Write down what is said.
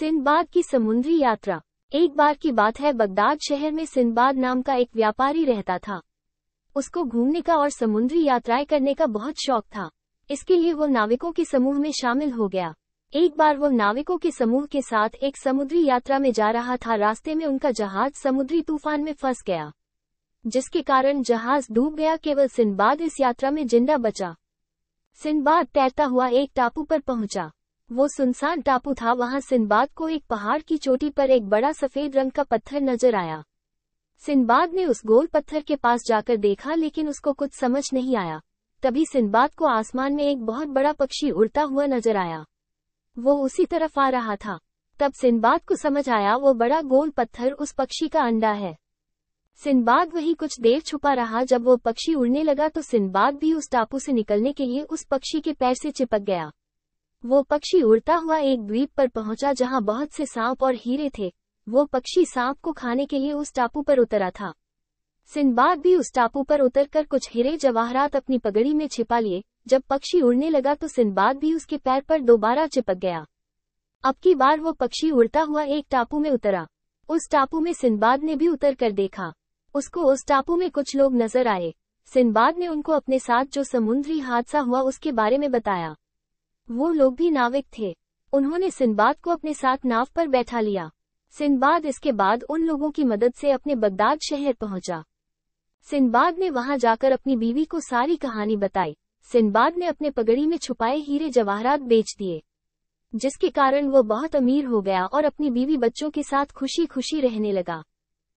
सिंधबाद की समुद्री यात्रा एक बार की बात है बगदाद शहर में सिंधबाद नाम का एक व्यापारी रहता था उसको घूमने का और समुद्री यात्राएं करने का बहुत शौक था इसके लिए वो नाविकों के समूह में शामिल हो गया एक बार वो नाविकों के समूह के साथ एक समुद्री यात्रा में जा रहा था रास्ते में उनका जहाज समुद्री तूफान में फंस गया जिसके कारण जहाज डूब गया केवल सिंधबाद इस यात्रा में जिंदा बचा सिंधबाद तैरता हुआ एक टापू पर पहुंचा वो सुनसान टापू था वहां सिनबाद को एक पहाड़ की चोटी पर एक बड़ा सफेद रंग का पत्थर नजर आया सिनबाद ने उस गोल पत्थर के पास जाकर देखा लेकिन उसको कुछ समझ नहीं आया तभी सिंबाद को आसमान में एक बहुत बड़ा पक्षी उड़ता हुआ नजर आया वो उसी तरफ आ रहा था तब सिनबाद को समझ आया वो बड़ा गोल पत्थर उस पक्षी का अंडा है सिनबाद वही कुछ देर छुपा रहा जब वो पक्षी उड़ने लगा तो सिनबाद भी उस टापू से निकलने के लिए उस पक्षी के पैर से चिपक गया वो पक्षी उड़ता हुआ एक द्वीप पर पहुंचा जहां बहुत से सांप और हीरे थे वो पक्षी सांप को खाने के लिए उस टापू पर उतरा था सिंबाग भी उस टापू पर उतरकर कुछ हीरे जवाहरात अपनी पगड़ी में छिपा लिए जब पक्षी उड़ने लगा तो सिंबाग भी उसके पैर पर दोबारा चिपक गया अब की बार वो पक्षी उड़ता हुआ एक टापू में उतरा उस टापू में सिंबाद ने भी उतर कर देखा उसको उस टापू में कुछ लोग नजर आए सिंबाद ने उनको अपने साथ जो समुद्री हादसा हुआ उसके बारे में बताया वो लोग भी नाविक थे उन्होंने सिंबाद को अपने साथ नाव पर बैठा लिया सिंबाद इसके बाद उन लोगों की मदद से अपने बगदाद शहर पहुंचा सिंबाद ने वहां जाकर अपनी बीवी को सारी कहानी बताई सिंबाद ने अपने पगड़ी में छुपाए हीरे जवाहरात बेच दिए जिसके कारण वो बहुत अमीर हो गया और अपनी बीवी बच्चों के साथ खुशी खुशी रहने लगा